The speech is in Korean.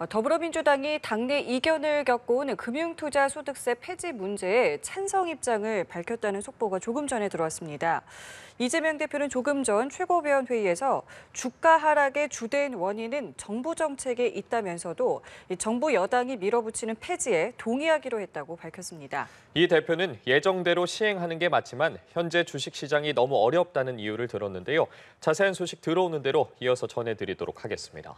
어, 더불어민주당이 당내 이견을 겪고 온 금융투자소득세 폐지 문제에 찬성 입장을 밝혔다는 속보가 조금 전에 들어왔습니다. 이재명 대표는 조금 전 최고위원 회의에서 주가 하락의 주된 원인은 정부 정책에 있다면서도 정부 여당이 밀어붙이는 폐지에 동의하기로 했다고 밝혔습니다. 이 대표는 예정대로 시행하는 게 맞지만 현재 주식시장이 너무 어렵다는 이유를 들었는데요. 자세한 소식 들어오는 대로 이어서 전해드리도록 하겠습니다.